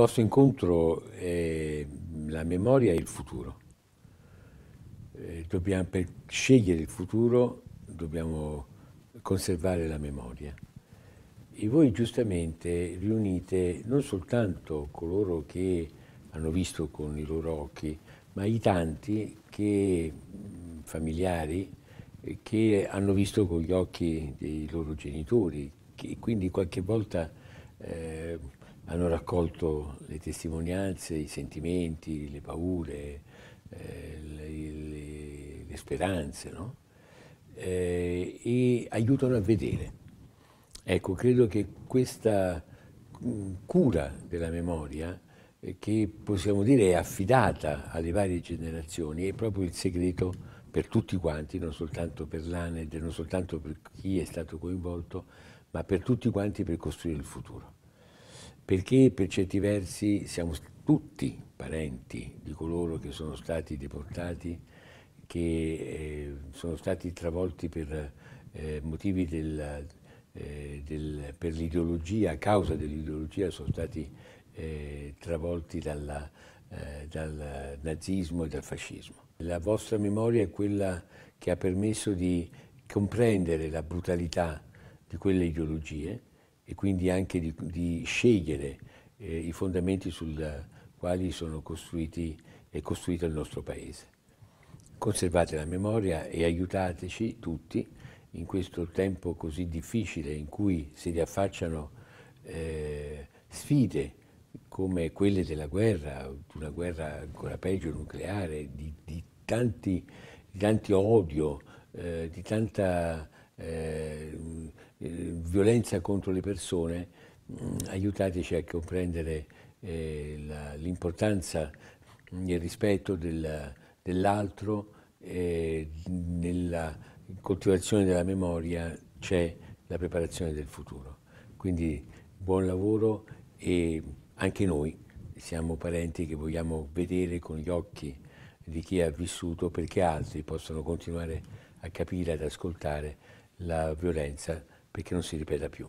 vostro incontro è la memoria e il futuro. Eh, dobbiamo, per scegliere il futuro dobbiamo conservare la memoria. E voi giustamente riunite non soltanto coloro che hanno visto con i loro occhi, ma i tanti che, familiari eh, che hanno visto con gli occhi dei loro genitori, che quindi qualche volta eh, hanno raccolto le testimonianze, i sentimenti, le paure, eh, le, le, le, speranze, no? eh, e aiutano a vedere. Ecco, credo che questa mm, cura della memoria, eh, che possiamo dire è affidata alle varie generazioni, è proprio il segreto per tutti quanti, non soltanto per l'ANED, non soltanto per chi è stato coinvolto, ma per tutti quanti per costruire il futuro perché per certi versi siamo tutti parenti di coloro che sono stati deportati, che eh, sono stati travolti per eh, motivi del, eh, del, per l'ideologia, a causa dell'ideologia sono stati travolti dalla, dal nazismo e dal fascismo. La vostra memoria è quella che ha permesso di comprendere la brutalità di quelle ideologie e quindi anche di, di scegliere eh, i fondamenti sui quali sono costruiti, e costruito il nostro Paese. Conservate la memoria e aiutateci tutti in questo tempo così difficile in cui si riaffacciano eh, sfide come quelle della guerra, una guerra ancora peggio nucleare, di, di, tanti, di tanti odio, eh, di tanta eh, violenza contro le persone, mm, aiutateci ecco, a comprendere eh, l'importanza nel mm, rispetto del, dell'altro, e nella coltivazione della memoria c'è la preparazione del futuro. Quindi buon lavoro e anche noi siamo parenti che vogliamo vedere con gli occhi di chi ha vissuto perché altri possono continuare a capire, ad ascoltare la violenza perché non si ripeta più.